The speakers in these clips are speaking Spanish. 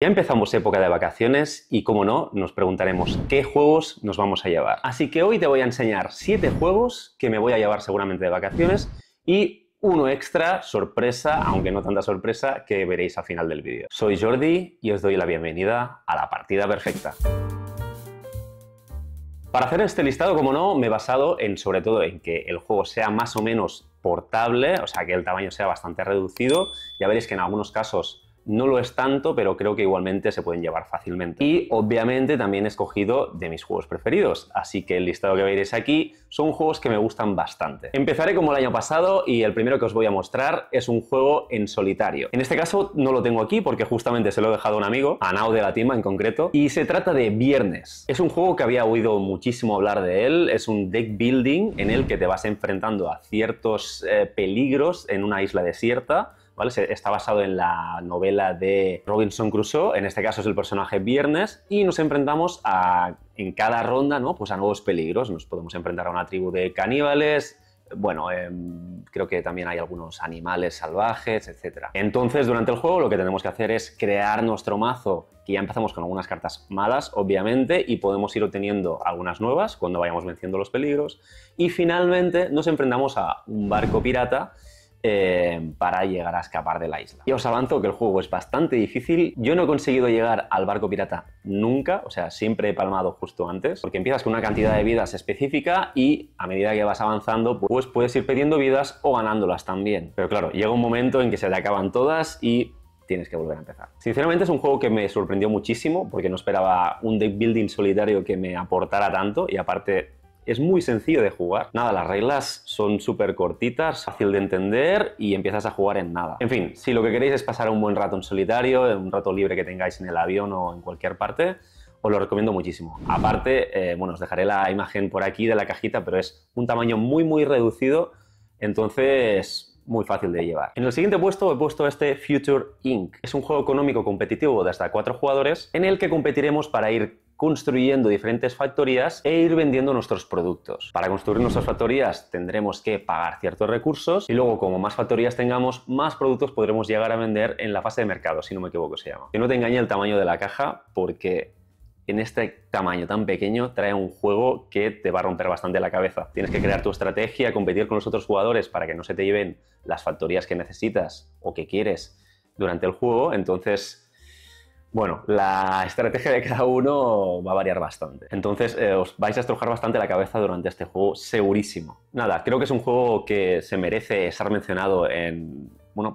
Ya empezamos época de vacaciones y, como no, nos preguntaremos qué juegos nos vamos a llevar. Así que hoy te voy a enseñar 7 juegos que me voy a llevar seguramente de vacaciones y uno extra, sorpresa, aunque no tanta sorpresa, que veréis al final del vídeo. Soy Jordi y os doy la bienvenida a la partida perfecta. Para hacer este listado, como no, me he basado en, sobre todo, en que el juego sea más o menos portable, o sea, que el tamaño sea bastante reducido. Ya veréis que en algunos casos no lo es tanto, pero creo que igualmente se pueden llevar fácilmente. Y obviamente también he escogido de mis juegos preferidos, así que el listado que veréis aquí son juegos que me gustan bastante. Empezaré como el año pasado y el primero que os voy a mostrar es un juego en solitario. En este caso no lo tengo aquí porque justamente se lo he dejado a un amigo, a Nao de la Tima en concreto, y se trata de Viernes. Es un juego que había oído muchísimo hablar de él, es un deck building en el que te vas enfrentando a ciertos eh, peligros en una isla desierta Está basado en la novela de Robinson Crusoe, en este caso es el personaje Viernes, y nos enfrentamos a, en cada ronda pues a nuevos peligros. Nos podemos enfrentar a una tribu de caníbales, bueno, em, creo que también hay algunos animales salvajes, etc. Entonces, durante el juego lo que tenemos que hacer es crear nuestro mazo, que ya empezamos con algunas cartas malas, obviamente, y podemos ir obteniendo algunas nuevas cuando vayamos venciendo los peligros. Y finalmente nos enfrentamos a un barco pirata eh, para llegar a escapar de la isla. Ya os avanzo que el juego es bastante difícil. Yo no he conseguido llegar al barco pirata nunca, o sea, siempre he palmado justo antes, porque empiezas con una cantidad de vidas específica y a medida que vas avanzando, pues puedes ir perdiendo vidas o ganándolas también. Pero claro, llega un momento en que se te acaban todas y tienes que volver a empezar. Sinceramente es un juego que me sorprendió muchísimo porque no esperaba un deck building solitario que me aportara tanto y aparte es muy sencillo de jugar. Nada, las reglas son súper cortitas, fácil de entender y empiezas a jugar en nada. En fin, si lo que queréis es pasar un buen rato en solitario, un rato libre que tengáis en el avión o en cualquier parte, os lo recomiendo muchísimo. Aparte, eh, bueno, os dejaré la imagen por aquí de la cajita, pero es un tamaño muy, muy reducido, entonces muy fácil de llevar. En el siguiente puesto he puesto este Future Inc. Es un juego económico competitivo de hasta cuatro jugadores en el que competiremos para ir construyendo diferentes factorías e ir vendiendo nuestros productos. Para construir nuestras factorías tendremos que pagar ciertos recursos y luego como más factorías tengamos, más productos podremos llegar a vender en la fase de mercado, si no me equivoco se llama. Que no te engañe el tamaño de la caja porque en este tamaño tan pequeño trae un juego que te va a romper bastante la cabeza. Tienes que crear tu estrategia, competir con los otros jugadores para que no se te lleven las factorías que necesitas o que quieres durante el juego, entonces bueno, la estrategia de cada uno va a variar bastante. Entonces eh, os vais a estrojar bastante la cabeza durante este juego, segurísimo. Nada, creo que es un juego que se merece estar mencionado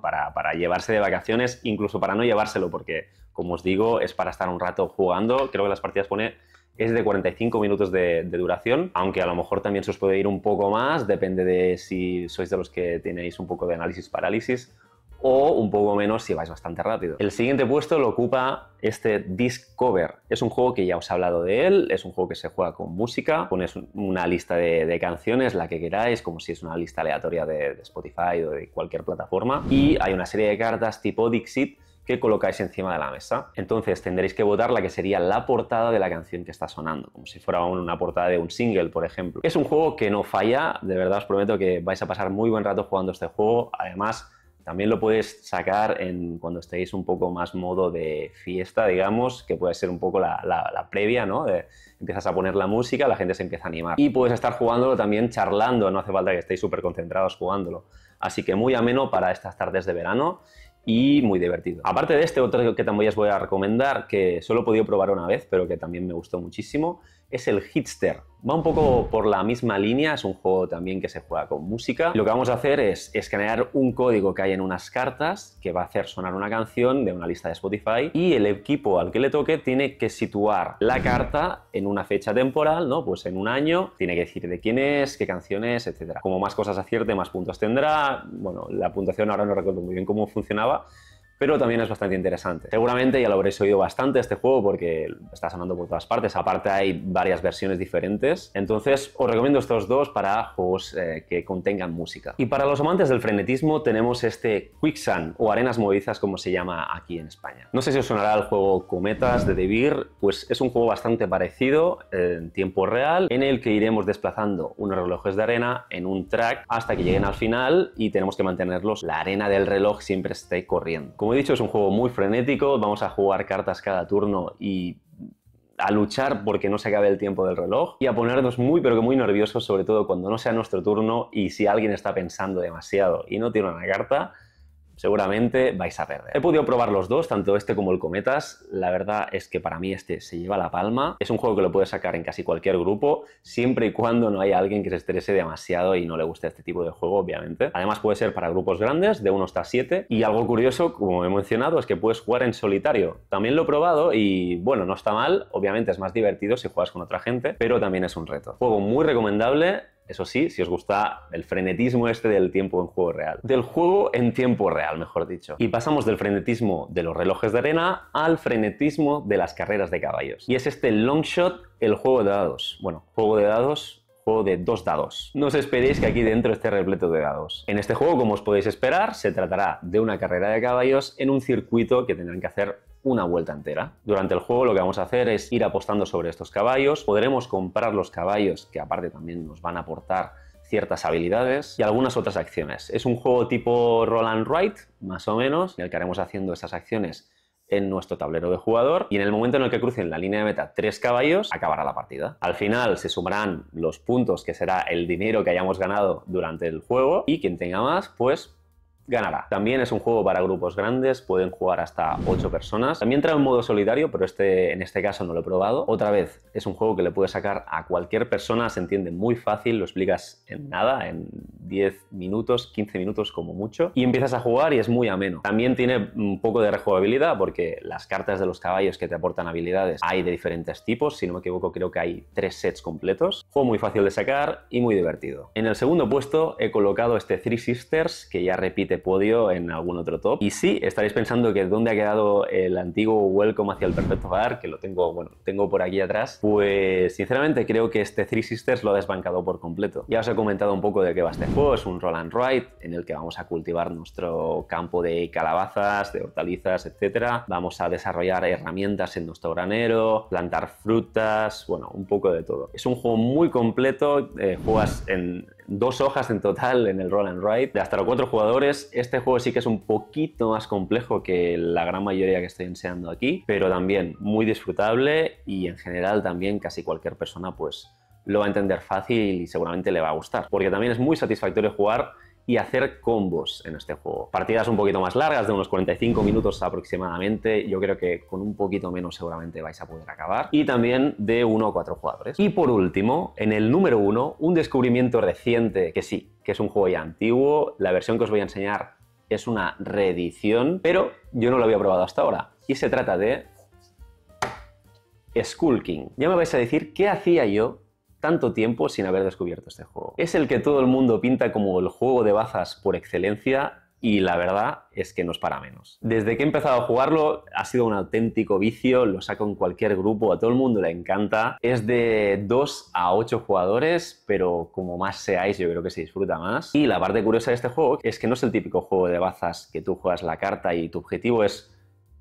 para, llevarse de vacaciones, incluso para no llevárselo, porque como os digo, es para estar un rato jugando. Creo que las partidas pone es de 45 minutos de, de, duración, aunque a lo mejor también se os puede ir un poco más, depende de si sois de los que tenéis un poco de análisis parálisis o un poco menos si vais bastante rápido. El siguiente puesto lo ocupa este Discover. Es un juego que ya os he hablado de él, es un juego que se juega con música, pones una lista de, canciones, la que queráis, como si es una lista aleatoria de, de Spotify o de cualquier plataforma, y hay una serie de cartas tipo Dixit que colocáis encima de la mesa. Entonces tendréis que votar la que sería la portada de la canción que está sonando, como si fuera una portada de un single, por ejemplo. Es un juego que no falla, de verdad os prometo que vais a pasar muy buen rato jugando este juego. Además, también lo puedes sacar cuando estéis un poco más modo de fiesta, digamos, que puede ser un poco la, previa, ¿no? empiezas a poner la música, la gente se empieza a animar. Y puedes estar jugándolo también charlando, no hace falta que estéis súper concentrados jugándolo. Así que muy ameno para estas tardes de verano y muy divertido. Aparte de este, otro que también os voy a recomendar, que solo he podido probar una vez, pero que también me gustó muchísimo, es el Hitster. Va un poco por la misma línea, es un juego también que se juega con música. Lo que vamos a hacer es escanear un código que hay en unas cartas que va a hacer sonar una canción de una lista de Spotify y el equipo al que le toque tiene que situar la carta en una fecha temporal, ¿no? Pues en un año, tiene que decir de quién es, qué canción es, etc. Como más cosas acierte, más puntos tendrá. Bueno, la puntuación ahora no recuerdo muy bien cómo funcionaba, pero también es bastante interesante. Seguramente ya lo habréis oído bastante este juego porque está sonando por todas partes, aparte hay varias versiones diferentes, entonces os recomiendo estos dos para juegos eh, que contengan música. Y para los amantes del frenetismo tenemos este Quicksand o Arenas movizas como se llama aquí en España. No sé si os sonará el juego Cometas de Devir, pues es un juego bastante parecido eh, en tiempo real en el que iremos desplazando unos relojes de arena en un track hasta que lleguen al final y tenemos que mantenerlos la arena del reloj siempre esté corriendo como he dicho, es un juego muy frenético, vamos a jugar cartas cada turno y a luchar porque no se acabe el tiempo del reloj y a ponernos muy pero que muy nerviosos, sobre todo cuando no sea nuestro turno y si alguien está pensando demasiado y no tiene una carta, seguramente vais a perder. He podido probar los dos, tanto este como el Cometas. La verdad es que para mí este se lleva la palma. Es un juego que lo puedes sacar en casi cualquier grupo, siempre y cuando no haya alguien que se estrese demasiado y no le guste este tipo de juego, obviamente. Además puede ser para grupos grandes, de 1 hasta 7. Y algo curioso, como he mencionado, es que puedes jugar en solitario. También lo he probado y, bueno, no está mal. Obviamente es más divertido si juegas con otra gente, pero también es un reto. Juego muy recomendable eso sí, si os gusta el frenetismo este del tiempo en juego real. Del juego en tiempo real, mejor dicho. Y pasamos del frenetismo de los relojes de arena al frenetismo de las carreras de caballos. Y es este long shot, el juego de dados. Bueno, juego de dados juego de dos dados. No os esperéis que aquí dentro esté repleto de dados. En este juego, como os podéis esperar, se tratará de una carrera de caballos en un circuito que tendrán que hacer una vuelta entera. Durante el juego lo que vamos a hacer es ir apostando sobre estos caballos, podremos comprar los caballos que aparte también nos van a aportar ciertas habilidades y algunas otras acciones. Es un juego tipo roll and write, más o menos, en el que haremos haciendo esas acciones en nuestro tablero de jugador y en el momento en el que crucen la línea de meta tres caballos, acabará la partida. Al final se sumarán los puntos que será el dinero que hayamos ganado durante el juego y quien tenga más, pues ganará. También es un juego para grupos grandes, pueden jugar hasta 8 personas. También trae un modo solitario, pero este, en este caso no lo he probado. Otra vez, es un juego que le puedes sacar a cualquier persona, se entiende muy fácil, lo explicas en nada, en 10 minutos, 15 minutos como mucho, y empiezas a jugar y es muy ameno. También tiene un poco de rejugabilidad porque las cartas de los caballos que te aportan habilidades hay de diferentes tipos, si no me equivoco creo que hay tres sets completos. Juego muy fácil de sacar y muy divertido. En el segundo puesto he colocado este Three Sisters, que ya repite podio en algún otro top. Y sí, estaréis pensando que dónde ha quedado el antiguo Welcome hacia el Perfecto bar que lo tengo, bueno, tengo por aquí atrás, pues sinceramente creo que este Three Sisters lo ha desbancado por completo. Ya os he comentado un poco de qué va este juego es un roll and ride en el que vamos a cultivar nuestro campo de calabazas, de hortalizas, etc. Vamos a desarrollar herramientas en nuestro granero, plantar frutas, bueno, un poco de todo. Es un juego muy completo, eh, juegas en, dos hojas en total en el roll and write de hasta los cuatro jugadores. Este juego sí que es un poquito más complejo que la gran mayoría que estoy enseñando aquí, pero también muy disfrutable y en general también casi cualquier persona pues lo va a entender fácil y seguramente le va a gustar. Porque también es muy satisfactorio jugar y hacer combos en este juego. Partidas un poquito más largas, de unos 45 minutos aproximadamente, yo creo que con un poquito menos seguramente vais a poder acabar, y también de 1 o cuatro jugadores. Y por último, en el número uno, un descubrimiento reciente, que sí, que es un juego ya antiguo, la versión que os voy a enseñar es una reedición, pero yo no lo había probado hasta ahora, y se trata de... Skull King. Ya me vais a decir qué hacía yo tanto tiempo sin haber descubierto este juego. Es el que todo el mundo pinta como el juego de bazas por excelencia y la verdad es que no es para menos. Desde que he empezado a jugarlo ha sido un auténtico vicio, lo saco en cualquier grupo, a todo el mundo le encanta. Es de 2 a 8 jugadores, pero como más seáis yo creo que se disfruta más. Y la parte curiosa de este juego es que no es el típico juego de bazas que tú juegas la carta y tu objetivo es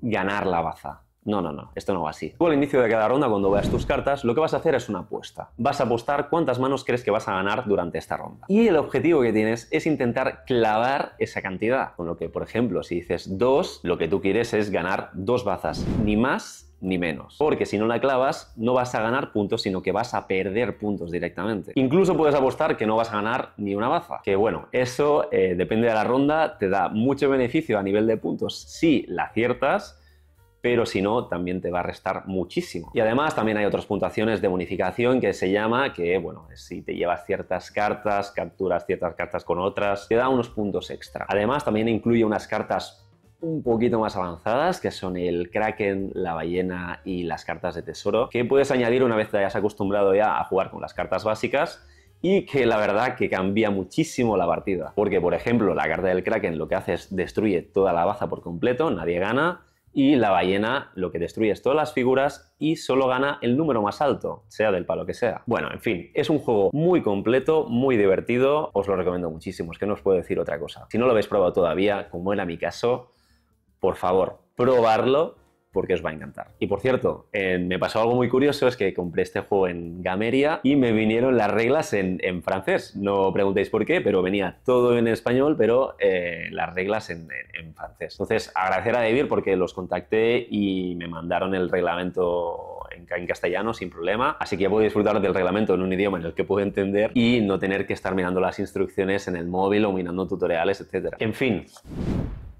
ganar la baza no, no, no, esto no va así. Tú al inicio de cada ronda, cuando veas tus cartas, lo que vas a hacer es una apuesta. Vas a apostar cuántas manos crees que vas a ganar durante esta ronda. Y el objetivo que tienes es intentar clavar esa cantidad. Con lo que, por ejemplo, si dices dos, lo que tú quieres es ganar dos bazas, ni más ni menos. Porque si no la clavas, no vas a ganar puntos, sino que vas a perder puntos directamente. Incluso puedes apostar que no vas a ganar ni una baza. Que bueno, eso eh, depende de la ronda, te da mucho beneficio a nivel de puntos si la aciertas, pero si no, también te va a restar muchísimo. Y además también hay otras puntuaciones de bonificación que se llama, que bueno, si te llevas ciertas cartas, capturas ciertas cartas con otras, te da unos puntos extra. Además también incluye unas cartas un poquito más avanzadas, que son el kraken, la ballena y las cartas de tesoro, que puedes añadir una vez te hayas acostumbrado ya a jugar con las cartas básicas y que la verdad que cambia muchísimo la partida. Porque, por ejemplo, la carta del kraken lo que hace es destruye toda la baza por completo, nadie gana, y la ballena lo que destruye es todas las figuras y solo gana el número más alto, sea del palo que sea. Bueno, en fin, es un juego muy completo, muy divertido, os lo recomiendo muchísimo, es que no os puedo decir otra cosa. Si no lo habéis probado todavía, como era mi caso, por favor, probarlo porque os va a encantar. Y por cierto, eh, me pasó algo muy curioso, es que compré este juego en Gameria y me vinieron las reglas en, francés. No preguntéis por qué, pero venía todo en español, pero eh, las reglas en, francés. Entonces, agradecer a David porque los contacté y me mandaron el reglamento en, castellano sin problema. Así que ya puedo disfrutar del reglamento en un idioma en el que puedo entender y no tener que estar mirando las instrucciones en el móvil o mirando tutoriales, etc. En fin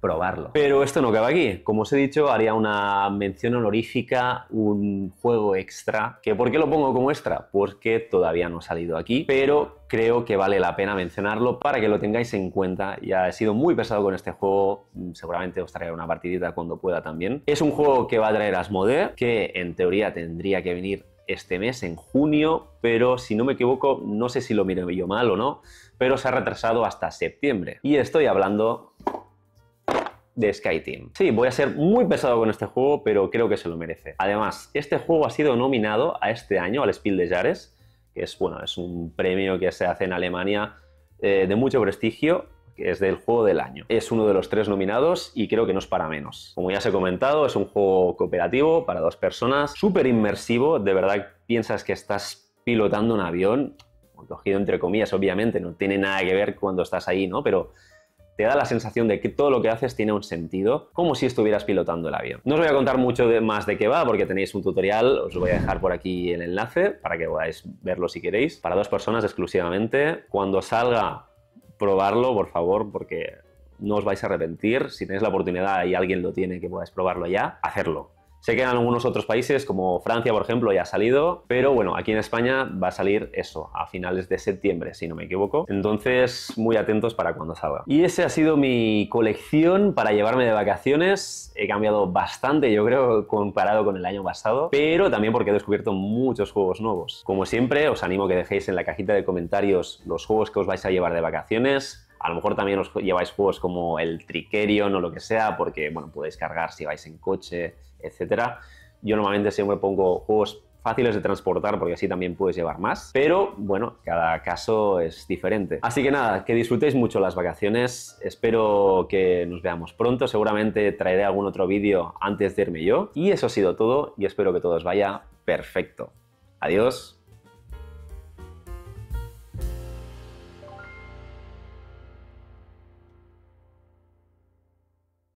probarlo. Pero esto no acaba aquí. Como os he dicho, haría una mención honorífica, un juego extra. ¿Que ¿Por qué lo pongo como extra? Porque todavía no ha salido aquí, pero creo que vale la pena mencionarlo para que lo tengáis en cuenta. Ya he sido muy pesado con este juego, seguramente os traeré una partidita cuando pueda también. Es un juego que va a traer Asmodee, que en teoría tendría que venir este mes, en junio, pero si no me equivoco, no sé si lo miro yo mal o no, pero se ha retrasado hasta septiembre. Y estoy hablando de SkyTeam. Sí, voy a ser muy pesado con este juego, pero creo que se lo merece. Además, este juego ha sido nominado a este año al Spiel des Jahres, que es, bueno, es un premio que se hace en Alemania eh, de mucho prestigio que es del juego del año. Es uno de los tres nominados y creo que no es para menos. Como ya os he comentado, es un juego cooperativo para dos personas, súper inmersivo, de verdad piensas que estás pilotando un avión, cogido entre comillas, obviamente, no tiene nada que ver cuando estás ahí, ¿no? Pero te da la sensación de que todo lo que haces tiene un sentido, como si estuvieras pilotando el avión. No os voy a contar mucho de, más de qué va, porque tenéis un tutorial, os voy a dejar por aquí el enlace para que podáis verlo si queréis, para dos personas exclusivamente. Cuando salga, probarlo, por favor, porque no os vais a arrepentir. Si tenéis la oportunidad y alguien lo tiene que podáis probarlo ya, hacerlo Sé que en algunos otros países, como Francia, por ejemplo, ya ha salido, pero bueno, aquí en España va a salir eso, a finales de septiembre, si no me equivoco. Entonces, muy atentos para cuando salga. Y ese ha sido mi colección para llevarme de vacaciones. He cambiado bastante, yo creo, comparado con el año pasado, pero también porque he descubierto muchos juegos nuevos. Como siempre, os animo a que dejéis en la cajita de comentarios los juegos que os vais a llevar de vacaciones, a lo mejor también os lleváis juegos como el Trickerion o lo que sea, porque bueno, podéis cargar si vais en coche etcétera. Yo normalmente siempre pongo juegos fáciles de transportar porque así también puedes llevar más. Pero bueno, cada caso es diferente. Así que nada, que disfrutéis mucho las vacaciones. Espero que nos veamos pronto. Seguramente traeré algún otro vídeo antes de irme yo. Y eso ha sido todo y espero que todo os vaya perfecto. Adiós.